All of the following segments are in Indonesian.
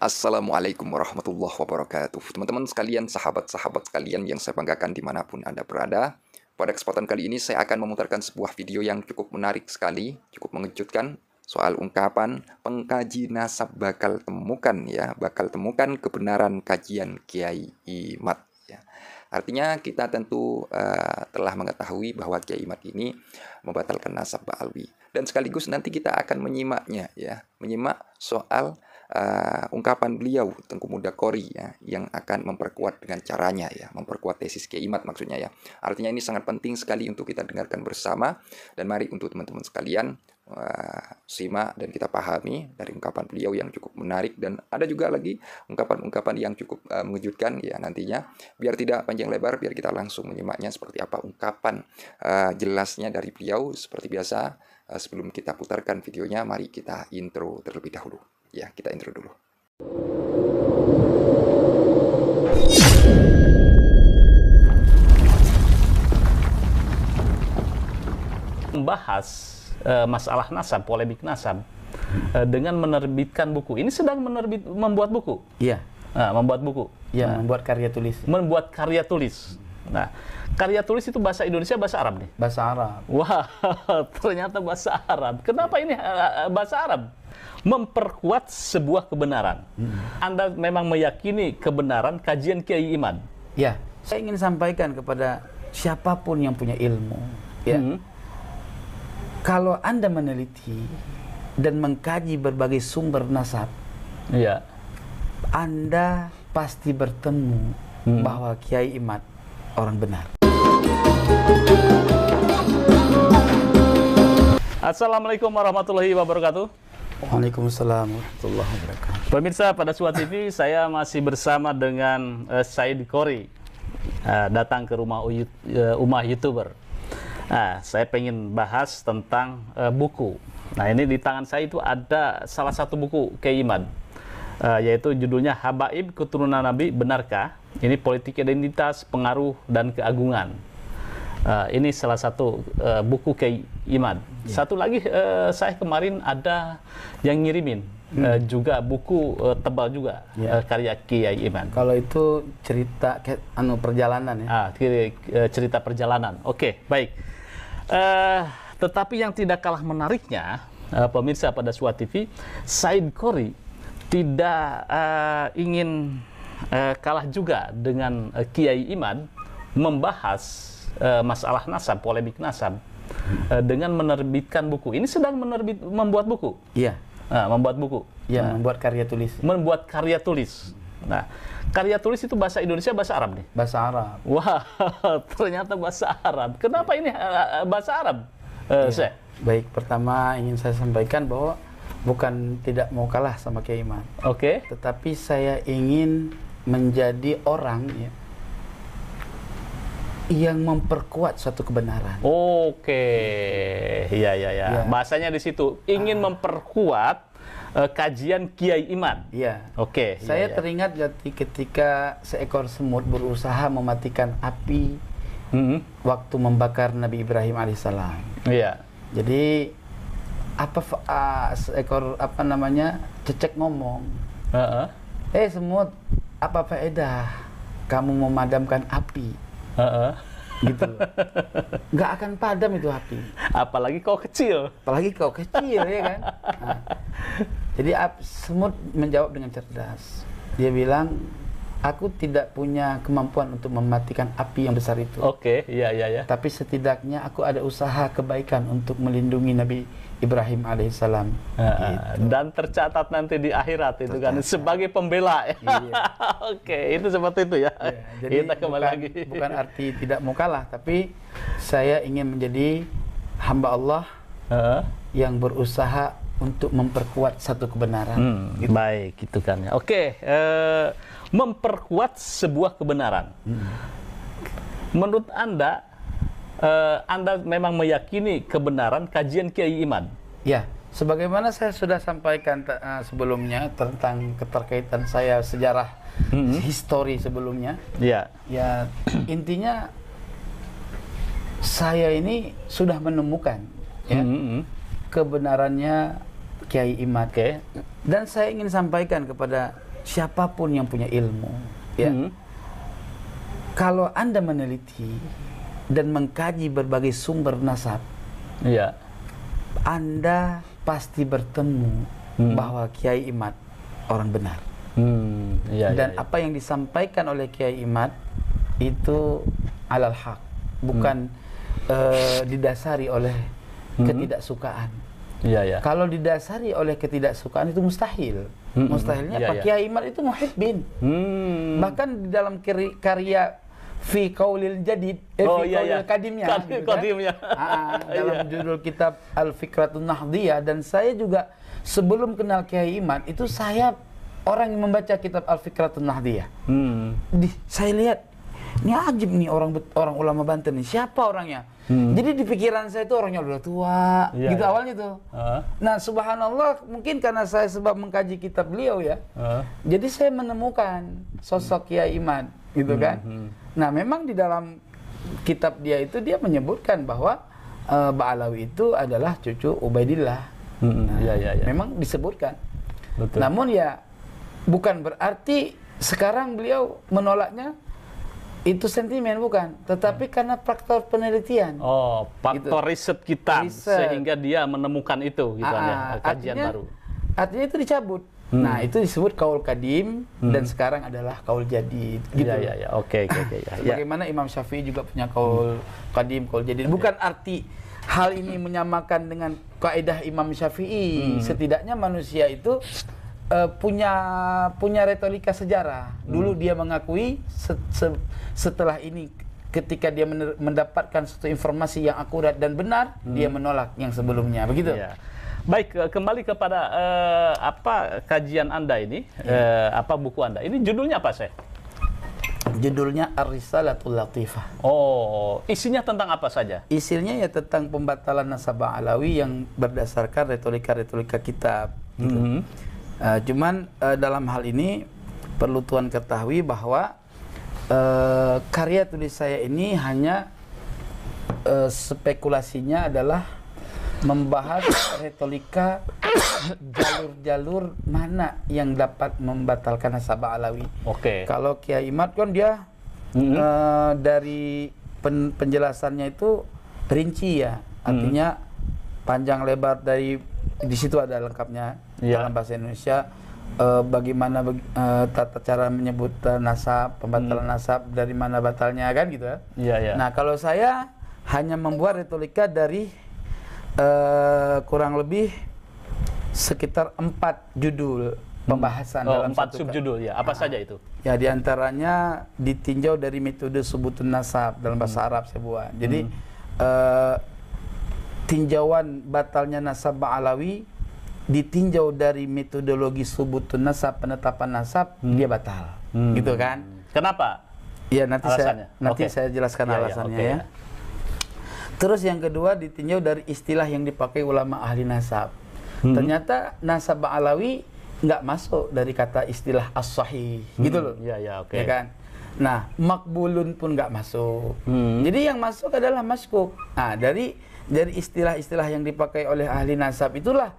Assalamualaikum warahmatullahi wabarakatuh. Teman-teman sekalian, sahabat-sahabat sekalian yang saya banggakan dimanapun Anda berada, pada kesempatan kali ini saya akan memutarkan sebuah video yang cukup menarik sekali, cukup mengejutkan, soal ungkapan pengkaji nasab bakal temukan ya, bakal temukan kebenaran kajian Kiai Imat. Ya. Artinya kita tentu uh, telah mengetahui bahwa Kiai Imat ini membatalkan nasab Ba'alwi. Dan sekaligus nanti kita akan menyimaknya ya, menyimak soal uh, ungkapan beliau Tengku Muda Kori ya yang akan memperkuat dengan caranya ya, memperkuat tesis keimat maksudnya ya. Artinya ini sangat penting sekali untuk kita dengarkan bersama dan mari untuk teman-teman sekalian uh, simak dan kita pahami dari ungkapan beliau yang cukup menarik dan ada juga lagi ungkapan-ungkapan yang cukup uh, mengejutkan ya nantinya biar tidak panjang lebar biar kita langsung menyimaknya seperti apa ungkapan uh, jelasnya dari beliau seperti biasa sebelum kita putarkan videonya, mari kita intro terlebih dahulu. Ya, kita intro dulu. Membahas e, masalah nasab, polemik nasab e, dengan menerbitkan buku. Ini sedang menerbit membuat buku. Iya. Nah, membuat buku. Iya, nah, membuat karya tulis. Membuat karya tulis. Nah, Karya tulis itu bahasa Indonesia, bahasa Arab nih? Bahasa Arab. Wah, ternyata bahasa Arab. Kenapa ini eh, eh, bahasa Arab? Memperkuat sebuah kebenaran. Hmm. Anda memang meyakini kebenaran kajian Kiai Iman? Ya, saya ingin sampaikan kepada siapapun yang punya ilmu. Ya. Hmm. Kalau Anda meneliti dan mengkaji berbagai sumber nasab, ya. Anda pasti bertemu hmm. bahwa Kiai Iman orang benar. Assalamualaikum warahmatullahi wabarakatuh. Waalaikumsalam warahmatullahi wabarakatuh. Pemirsa pada suatu TV saya masih bersama dengan uh, Said Kori uh, eh, datang ke rumah uh, Umah youtuber. Nah, saya pengen bahas tentang uh, buku. Nah ini di tangan saya itu ada salah satu buku keiman uh, yaitu judulnya Habaib Keturunan Nabi Benarkah? Ini politik identitas, pengaruh dan keagungan. Uh, ini salah satu uh, buku Kiai Iman. Yeah. Satu lagi uh, saya kemarin ada yang ngirimin hmm. uh, juga buku uh, tebal juga yeah. Ya. uh, karya Kiai Iman. Kalau itu cerita ke, anu perjalanan ya. Ah, uh, cerita perjalanan. Oke, okay, baik. Uh, tetapi yang tidak kalah menariknya uh, pemirsa pada Suat TV, Said Kori tidak uh, ingin uh, kalah juga dengan uh, Kiai Iman membahas uh, masalah nasab, polemik nasab uh, dengan menerbitkan buku. Ini sedang menerbit membuat buku. Iya. Nah, membuat buku. Iya, nah, membuat karya tulis. Membuat karya tulis. Nah, karya tulis itu bahasa Indonesia, bahasa Arab nih. Bahasa Arab. Wah, ternyata bahasa Arab. Kenapa ini eh, bahasa Arab? Uh, ya. Saya. Baik, pertama ingin saya sampaikan bahwa bukan tidak mau kalah sama Kiai Oke. Okay. Tetapi saya ingin menjadi orang ya, yang memperkuat suatu kebenaran. Oke, okay. iya iya iya. Ya. Bahasanya di situ ingin ah. memperkuat uh, kajian Kiai Iman. Iya. Oke. Okay. Iya, Saya ya, ya. teringat ketika seekor semut berusaha mematikan api -hmm. waktu membakar Nabi Ibrahim alaihissalam. Iya. Jadi apa uh, seekor apa namanya cecek ngomong. Uh -uh. Eh semut, apa faedah kamu memadamkan api? Uh gitu nggak akan padam itu api apalagi kau kecil apalagi kau kecil ya kan nah, jadi semut menjawab dengan cerdas dia bilang aku tidak punya kemampuan untuk mematikan api yang besar itu. Oke, okay, iya iya iya. Tapi setidaknya aku ada usaha kebaikan untuk melindungi Nabi Ibrahim alaihissalam. Uh, gitu. Dan tercatat nanti di akhirat itu kan, tercatat. kan sebagai pembela. Ya. Iya. Oke, okay, itu seperti itu ya. Iya, jadi kita kembali bukan, lagi. Bukan arti tidak mau kalah, tapi saya ingin menjadi hamba Allah uh. yang berusaha untuk memperkuat satu kebenaran. Hmm, gitu. Baik, gitu kan ya. Oke. Okay, uh, eh, memperkuat sebuah kebenaran. Hmm. Menurut Anda, uh, Anda memang meyakini kebenaran kajian Kiai Iman? Ya, sebagaimana saya sudah sampaikan uh, sebelumnya tentang keterkaitan saya sejarah hmm. histori sebelumnya. Ya. Ya, intinya saya ini sudah menemukan ya, hmm. hmm, hmm. kebenarannya Kiai Iman. Okay. Dan saya ingin sampaikan kepada siapapun yang punya ilmu ya hmm. kalau anda meneliti dan mengkaji berbagai sumber nasab ya anda pasti bertemu hmm. bahwa Kiai Imat orang benar hmm. ya, dan ya, ya. apa yang disampaikan oleh Kiai Imat itu alal hak bukan hmm. uh, didasari oleh hmm. ketidaksukaan Ya, ya. Kalau didasari oleh ketidaksukaan itu mustahil. Hmm, Mustahilnya ya, Pak ya. Kiai Iman itu muhibbin. Hmm. Bahkan di dalam karya fi Kaulil jadid eh, oh, fi ya. kadimnya iya. Kadim, gitu kan? Aa, ah, ah, iya. dalam ya. judul kitab al fikratun nahdiyah dan saya juga sebelum kenal Kiai Iman itu saya orang yang membaca kitab al fikratun nahdiyah hmm. saya lihat ini ajib nih orang orang ulama Banten nih siapa orangnya hmm. jadi di pikiran saya itu orangnya udah tua ya, gitu ya. awalnya tuh uh. nah subhanallah mungkin karena saya sebab mengkaji kitab beliau ya uh. jadi saya menemukan sosok Kiai Iman gitu hmm. kan hmm. nah memang di dalam kitab dia itu dia menyebutkan bahwa uh, Ba'alawi itu adalah cucu Ubaidillah hmm. hmm. nah, ya, ya, ya. memang disebutkan Betul. namun ya bukan berarti sekarang beliau menolaknya itu sentimen bukan, tetapi hmm. karena faktor penelitian. Oh, faktor gitu. riset kita riset. sehingga dia menemukan itu gitu ya, kajian artinya, baru. Artinya itu dicabut. Hmm. Nah, itu disebut kaul kadim hmm. dan sekarang adalah kaul jadi gitu. Ya ya ya, oke oke oke iya, iya. Bagaimana Imam Syafi'i juga punya hmm. kaul hmm. kadim, kaul jadi. Bukan arti hal ini hmm. menyamakan dengan kaidah Imam Syafi'i. Hmm. Setidaknya manusia itu uh, punya punya retorika sejarah. Dulu hmm. dia mengakui se se setelah ini ketika dia mendapatkan suatu informasi yang akurat dan benar, hmm. dia menolak yang sebelumnya. Begitu. Ya. Baik, eh, kembali kepada uh, apa kajian Anda ini, ya. uh, apa buku Anda. Ini judulnya apa, saya? Judulnya Ar-Risalatul Latifah. Oh, isinya tentang apa saja? Isinya ya tentang pembatalan nasabah Alawi yang berdasarkan retorika-retorika kitab. Gitu. Mm -hmm Uh, cuman uh, dalam hal ini perlu tuan ketahui bahwa uh, karya tulis saya ini hanya uh, spekulasinya adalah membahas retorika jalur-jalur mana yang dapat membatalkan nasabah Alawi. Oke. Okay. Kalau Kiai Imad kan dia mm-hmm. uh, dari pen- penjelasannya itu rinci ya, artinya mm-hmm. panjang lebar dari di situ ada lengkapnya yeah. dalam bahasa Indonesia uh, bagaimana uh, tata cara uh, nasab, pembatalan hmm. nasab, dari mana batalnya kan gitu ya. Iya, ya. Nah, kalau saya hanya membuat retorika dari uh, kurang lebih sekitar empat judul pembahasan oh, dalam empat subjudul ya apa nah, saja itu ya diantaranya ditinjau dari metode sebutan nasab dalam bahasa hmm. Arab sebuah jadi hmm. uh, tinjauan batalnya nasab maalawi ditinjau dari metodologi subutun nasab penetapan nasab hmm. dia batal hmm. gitu kan kenapa ya nanti alasannya. saya nanti saya jelaskan ya, alasannya ya, okay, ya. terus yang kedua ditinjau dari istilah yang dipakai ulama ahli nasab hmm. ternyata nasab alawi nggak masuk dari kata istilah as-sahih hmm. gitu loh ya ya oke okay. ya kan nah makbulun pun nggak masuk hmm. jadi yang masuk adalah maskuk nah dari dari istilah-istilah yang dipakai oleh ahli nasab itulah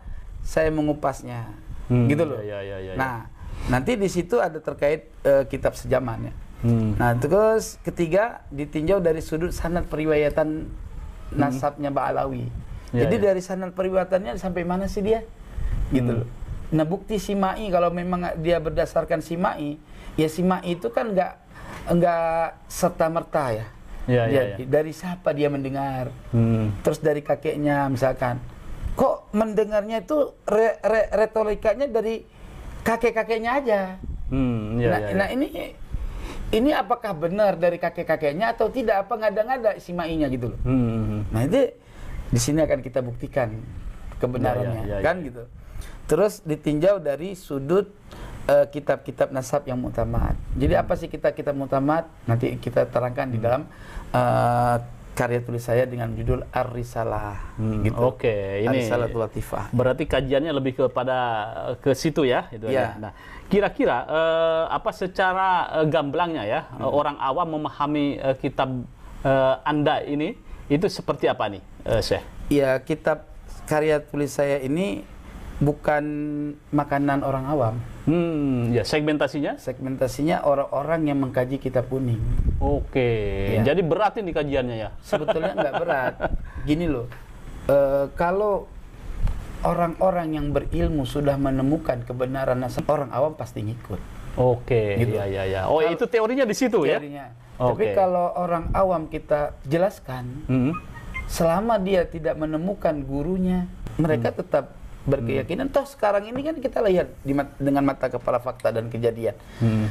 saya mengupasnya. Hmm. Gitu loh. Ya, ya, ya, ya, ya, nah, nanti di situ ada terkait uh, kitab sejaman ya. Hmm. Nah, terus ketiga ditinjau dari sudut sanad periwayatan hmm. nasabnya Ba'alawi. Ya, Jadi ya. dari sanad periwayatannya sampai mana sih dia? Gitu hmm. loh. Nah, bukti simai kalau memang dia berdasarkan simai, ya simai itu kan enggak enggak serta merta ya. Ya, ya, ya. Dari siapa dia mendengar, hmm. terus dari kakeknya misalkan, kok mendengarnya itu re, re, retorikanya dari kakek-kakeknya aja. Hmm, iya, nah, iya, iya, nah ini ini apakah benar dari kakek-kakeknya atau tidak apa ngada-ngada si mainya gitu loh. Hmm. hmm, hmm. Nah itu di sini akan kita buktikan kebenarannya ya, ya, ya, kan iya. gitu. Terus ditinjau dari sudut uh, kitab-kitab nasab yang mutamat. Jadi hmm. apa sih kita kita mutamat? Nanti kita terangkan di hmm. dalam uh, karya tulis saya dengan judul Ar-Risalah. Hmm, gitu. Oke, okay, ini Ar-Risalah Latifah. Berarti kajiannya lebih kepada eh, ke situ ya, gitu ya. Nah, kira-kira uh, apa secara uh, gamblangnya ya hmm. orang awam memahami uh, kitab uh, Anda ini itu seperti apa nih, uh, Syekh? Ya, kitab karya tulis saya ini bukan makanan orang awam. Hmm, ya segmentasinya? Segmentasinya orang-orang yang mengkaji kitab kuning. Oke, ya. jadi berat ini kajiannya ya? Sebetulnya nggak berat. Gini loh, e, kalau orang-orang yang berilmu sudah menemukan kebenaran, orang awam pasti ngikut. Oke, gitu. ya ya ya. Oh, kalau, itu teorinya di situ teorinya. ya? Teorinya. Tapi kalau orang awam kita jelaskan, hmm. selama dia tidak menemukan gurunya, mereka hmm. tetap berkeyakinan hmm. toh sekarang ini kan kita lihat di mat dengan mata kepala fakta dan kejadian hmm.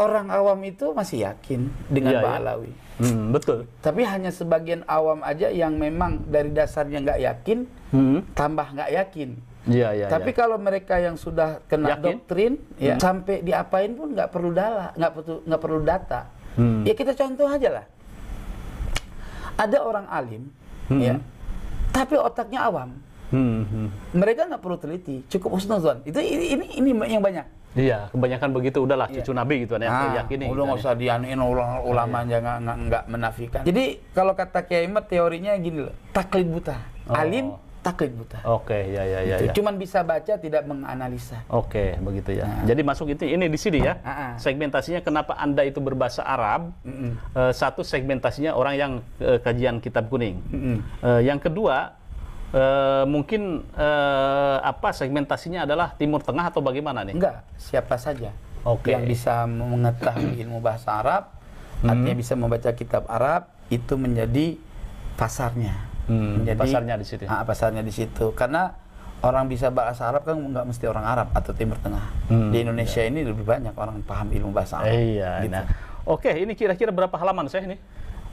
orang awam itu masih yakin dengan ya, Pak ya. hmm, betul tapi hanya sebagian awam aja yang memang dari dasarnya nggak yakin hmm. tambah nggak yakin Ya, ya, Tapi ya. kalau mereka yang sudah kena Yakin? doktrin, ya, hmm. sampai diapain pun nggak perlu dala nggak perlu nggak perlu data. Hmm. Ya kita contoh aja lah. Ada orang alim, hmm. ya, tapi otaknya awam. Hmm, hmm. Mereka nggak perlu teliti, cukup usnuzon. Itu ini, ini ini yang banyak. Iya, kebanyakan begitu udahlah iya. cucu iya. Nabi gitu kan nah, ini. Udah nggak usah dianuin ulama iya. jangan nggak menafikan. Jadi kalau kata Kiai teorinya gini loh, taklid buta. Oh. Alim taklid buta. Oke, okay, ya ya ya, gitu. ya. Cuman bisa baca tidak menganalisa. Oke, okay, begitu ya. Nah. Jadi masuk itu ini di sini ya. Ah, ah. Segmentasinya kenapa Anda itu berbahasa Arab? Mm -mm. Uh, satu segmentasinya orang yang uh, kajian kitab kuning. Mm -mm. Uh, yang kedua uh, mungkin uh, apa segmentasinya adalah Timur Tengah atau bagaimana nih? Enggak, siapa saja okay. yang bisa mengetahui ilmu bahasa Arab, hmm. artinya bisa membaca kitab Arab itu menjadi pasarnya. Hmm, menjadi pasarnya di situ. Ya? Ah, pasarnya di situ karena orang bisa bahasa Arab kan nggak mesti orang Arab atau Timur Tengah. Hmm, di iya. Indonesia iya. ini lebih banyak orang paham ilmu bahasa Arab. Iya. Gitu. Nah. Oke, ini kira-kira berapa halaman saya ini?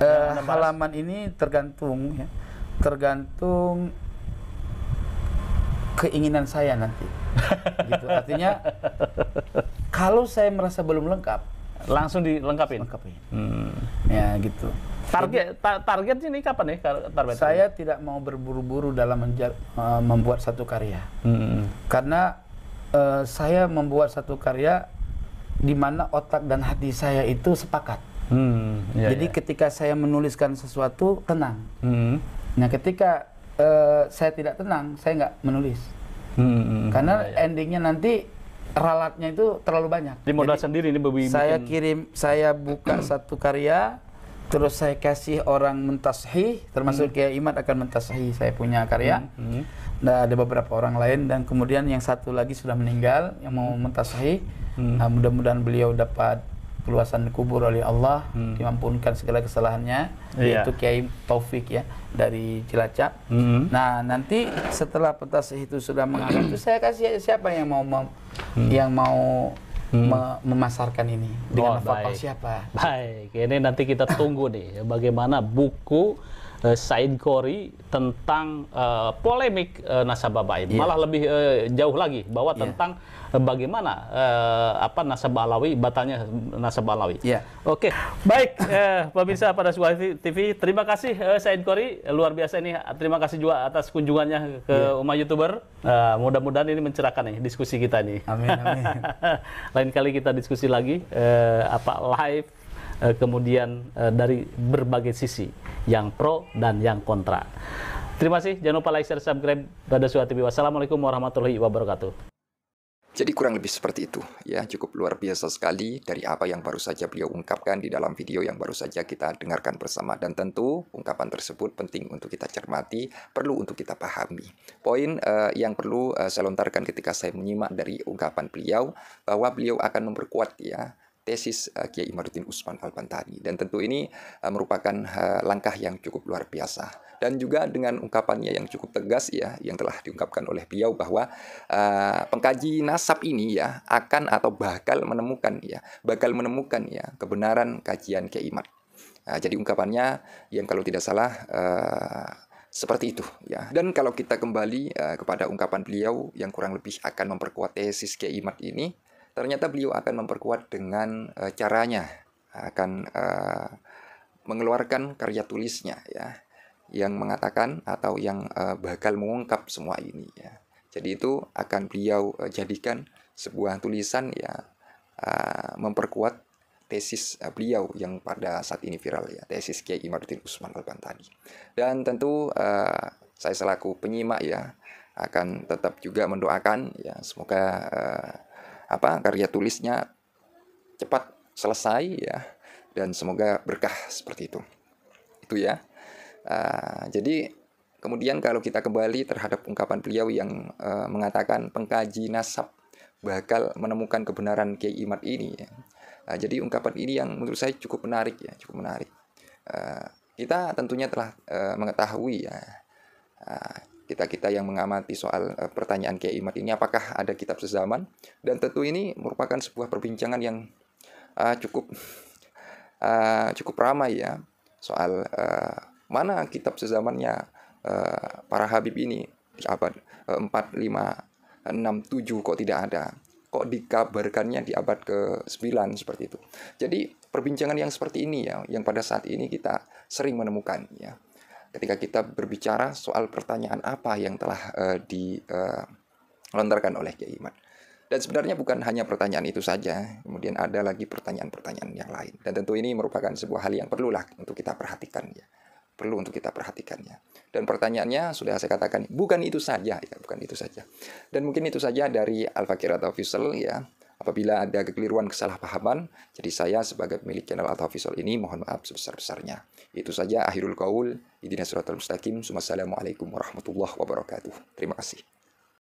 Uh, halaman ini tergantung ya. Tergantung keinginan saya nanti. gitu. Artinya kalau saya merasa belum lengkap, langsung dilengkapi. Lengkapin. Hmm. Ya gitu. Target ta target ini kapan nih target? Saya ini? tidak mau berburu-buru dalam uh, membuat satu karya. Hmm. Karena uh, saya membuat satu karya di mana otak dan hati saya itu sepakat. Hmm. Ya, Jadi ya. ketika saya menuliskan sesuatu tenang. Hmm. Nah ketika Eh, saya tidak tenang, saya nggak menulis. Hmm, hmm, hmm. Karena ya, ya. endingnya nanti ralatnya itu terlalu banyak. Di modal Jadi, sendiri ini Saya kirim, saya buka satu karya, terus saya kasih orang mentasih, termasuk hmm. Kiai Imad akan mentasih saya punya karya. Hmm. Hmm. Nah, ada beberapa orang lain dan kemudian yang satu lagi sudah meninggal yang mau hmm. mentasahi, Hmm. Nah, mudah-mudahan beliau dapat keluasan kubur oleh Allah, hmm. dimampunkan segala kesalahannya, yeah. yaitu Kiai Taufik ya dari Cilacap. Hmm. Nah nanti setelah petas itu sudah mengalir, itu saya kasih siapa yang mau mem hmm. yang mau hmm. me memasarkan ini dengan oh, baik. siapa? Baik, ini nanti kita tunggu nih bagaimana buku uh, Said Khori tentang uh, polemik uh, nasabah Bain. Yeah. Malah lebih uh, jauh lagi bahwa iya. tentang uh, bagaimana uh, apa nasabah Alawi batalnya nasabah Alawi. Yeah. Oke. Okay. Baik, uh, pemirsa pada suatu TV, terima kasih uh, Said Khori luar biasa ini. Terima kasih juga atas kunjungannya ke yeah. Iya. Uma YouTuber. Uh, mudah-mudahan ini mencerahkan nih diskusi kita nih. Amin amin. Lain kali kita diskusi lagi uh, apa live Eh, kemudian eh, dari berbagai sisi yang pro dan yang kontra. Terima kasih. Jangan lupa like, share, subscribe pada TV. Wassalamualaikum warahmatullahi wabarakatuh. Jadi kurang lebih seperti itu, ya cukup luar biasa sekali dari apa yang baru saja beliau ungkapkan di dalam video yang baru saja kita dengarkan bersama. Dan tentu ungkapan tersebut penting untuk kita cermati, perlu untuk kita pahami. Poin uh, yang perlu uh, saya lontarkan ketika saya menyimak dari ungkapan beliau, bahwa beliau akan memperkuat ya tesis uh, Kiai Imaduddin Usman Al-Bantari dan tentu ini uh, merupakan uh, langkah yang cukup luar biasa dan juga dengan ungkapannya yang cukup tegas ya yang telah diungkapkan oleh beliau bahwa uh, pengkaji nasab ini ya akan atau bakal menemukan ya bakal menemukan ya kebenaran kajian Kiai Imad. Uh, jadi ungkapannya yang kalau tidak salah uh, seperti itu ya. Dan kalau kita kembali uh, kepada ungkapan beliau yang kurang lebih akan memperkuat tesis Kiai Imad ini ternyata beliau akan memperkuat dengan e, caranya akan e, mengeluarkan karya tulisnya ya yang mengatakan atau yang e, bakal mengungkap semua ini ya. Jadi itu akan beliau e, jadikan sebuah tulisan ya e, memperkuat tesis e, beliau yang pada saat ini viral ya, tesis Kiai Martin Usman Al-Bantani. Dan tentu e, saya selaku penyimak ya akan tetap juga mendoakan ya semoga uh, apa karya tulisnya cepat selesai ya dan semoga berkah seperti itu itu ya uh, jadi kemudian kalau kita kembali terhadap ungkapan beliau yang uh, mengatakan pengkaji nasab bakal menemukan kebenaran Kiai Imat ini ya. uh, jadi ungkapan ini yang menurut saya cukup menarik ya cukup menarik uh, kita tentunya telah uh, mengetahui ya uh, kita-kita yang mengamati soal uh, pertanyaan Kiai Imad ini apakah ada kitab sezaman dan tentu ini merupakan sebuah perbincangan yang uh, cukup uh, cukup ramai ya soal uh, mana kitab sezamannya uh, para habib ini di abad empat lima enam tujuh kok tidak ada kok dikabarkannya di abad ke-9 seperti itu. Jadi perbincangan yang seperti ini ya yang pada saat ini kita sering menemukan ya ketika kita berbicara soal pertanyaan apa yang telah uh, eh, dilontarkan eh, uh, oleh Kiai Iman. Dan sebenarnya bukan hanya pertanyaan itu saja, kemudian ada lagi pertanyaan-pertanyaan yang lain. Dan tentu ini merupakan sebuah hal yang perlulah untuk kita perhatikan ya. Perlu untuk kita perhatikannya Dan pertanyaannya sudah saya katakan, bukan itu saja ya, bukan itu saja. Dan mungkin itu saja dari Al-Fakir atau Fisel ya. Apabila ada kekeliruan kesalahpahaman, jadi saya sebagai pemilik channel atau official ini mohon maaf sebesar-besarnya. Itu saja akhirul kaul, idina suratul mustaqim, Assalamualaikum warahmatullahi wabarakatuh. Terima kasih.